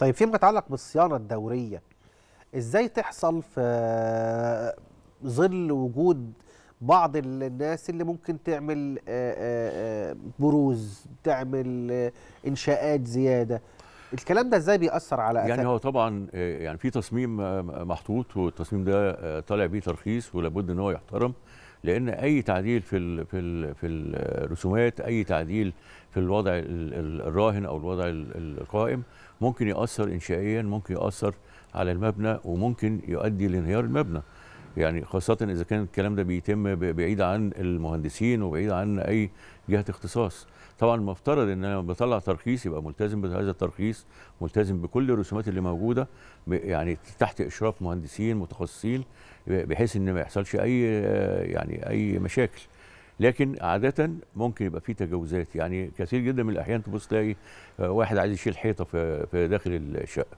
طيب فيما يتعلق بالصيانه الدوريه ازاي تحصل في ظل وجود بعض الناس اللي ممكن تعمل آه، آه، آه، بروز تعمل انشاءات زياده الكلام ده ازاي بيأثر على يعني هو طبعا آه، يعني في تصميم آه، محطوط والتصميم ده آه، طالع بيه ترخيص ولابد ان هو يحترم لان اي تعديل في الـ في الـ في الرسومات اي تعديل في الوضع الراهن او الوضع القائم ممكن ياثر انشائيا ممكن ياثر على المبنى وممكن يؤدي لانهيار المبنى يعني خاصة إذا كان الكلام ده بيتم بعيد عن المهندسين وبعيد عن أي جهة اختصاص طبعا المفترض ان انا بطلع ترخيص يبقى ملتزم بهذا الترخيص ملتزم بكل الرسومات اللي موجوده يعني تحت اشراف مهندسين متخصصين بحيث ان ما يحصلش اي يعني اي مشاكل لكن عادة ممكن يبقى في تجاوزات يعني كثير جدا من الأحيان تبص تلاقي آه، واحد عايز يشيل حيطة في داخل الشقة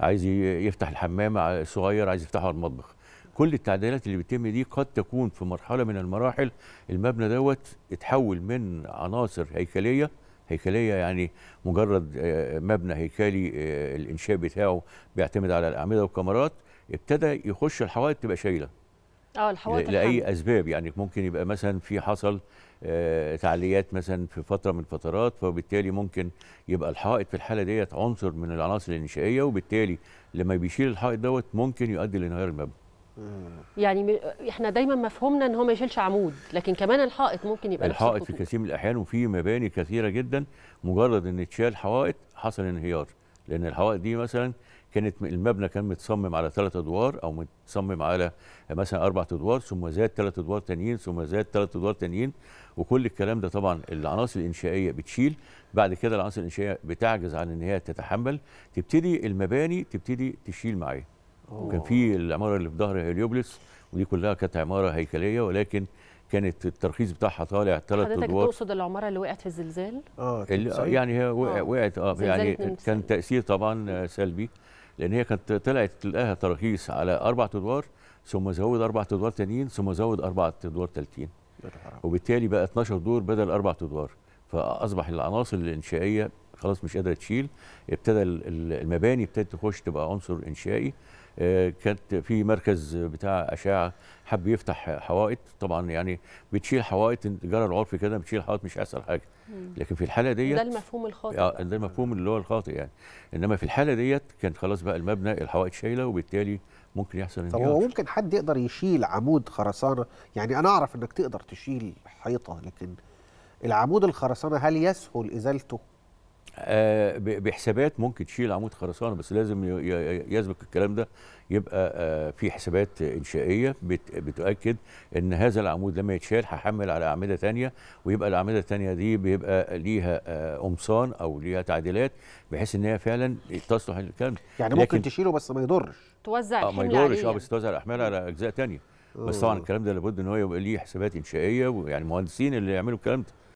عايز يفتح الحمام الصغير عايز يفتحه على المطبخ كل التعديلات اللي بتتم دي قد تكون في مرحله من المراحل المبنى دوت اتحول من عناصر هيكليه هيكليه يعني مجرد آه، مبنى هيكلي آه، الانشاء بتاعه بيعتمد على الاعمده والكاميرات ابتدى يخش الحوائط تبقى شايله اه الحوائط لاي الحمد. اسباب يعني ممكن يبقى مثلا في حصل آه، تعليات مثلا في فتره من الفترات فبالتالي ممكن يبقى الحائط في الحاله ديت عنصر من العناصر الانشائيه وبالتالي لما بيشيل الحائط دوت ممكن يؤدي لانهيار المبنى يعني احنا دايما مفهومنا ان هو ما يشيلش عمود لكن كمان الحائط ممكن يبقى الحائط في كثير من الاحيان وفي مباني كثيره جدا مجرد ان اتشال حوائط حصل انهيار لان الحوائط دي مثلا كانت المبنى كان متصمم على ثلاث ادوار او متصمم على مثلا اربع ادوار ثم زاد ثلاث ادوار تانيين ثم زاد ثلاث ادوار تانيين وكل الكلام ده طبعا العناصر الانشائيه بتشيل بعد كده العناصر الانشائيه بتعجز عن ان هي تتحمل تبتدي المباني تبتدي تشيل معايا وكان في العماره اللي في ظهر هليوبلس ودي كلها كانت عماره هيكليه ولكن كانت الترخيص بتاعها طالع ثلاث ادوار حضرتك تقصد العماره اللي وقعت في الزلزال؟ اه يعني هي آه. وقعت اه يعني كان تاثير طبعا آه، سلبي لان هي كانت طلعت لها تراخيص على اربع ادوار ثم زود اربع ادوار ثانيين ثم زود اربع ادوار ثالثين وبالتالي بقى 12 دور بدل اربع ادوار فاصبح العناصر الانشائيه خلاص مش قادره تشيل ابتدى المباني ابتدت تخش تبقى عنصر انشائي آه، كانت في مركز بتاع اشعه حب يفتح حوائط طبعا يعني بتشيل حوائط جرى العرف كده بتشيل حوائط مش هيحصل حاجه لكن في الحاله ديت ده المفهوم الخاطئ آه، ده المفهوم اللي هو الخاطئ يعني انما في الحاله ديت كان خلاص بقى المبنى الحوائط شايله وبالتالي ممكن يحصل انهيار طب هو ممكن حد يقدر يشيل عمود خرسانه يعني انا اعرف انك تقدر تشيل حيطه لكن العمود الخرسانه هل يسهل ازالته آه، بحسابات ممكن تشيل عمود خرسانه بس لازم يسبق الكلام ده يبقى آه، في حسابات انشائيه بتؤكد ان هذا العمود لما يتشال هحمل على اعمده ثانيه ويبقى الاعمده الثانيه دي بيبقى ليها آه، قمصان او ليها تعديلات بحيث ان هي فعلا تصلح الكلام يعني ممكن تشيله بس ما يضرش توزع آه ما يضرش اه بس توزع الاحمال على اجزاء ثانيه بس طبعا الكلام ده لابد ان هو يبقى ليه حسابات انشائيه ويعني مهندسين اللي يعملوا الكلام ده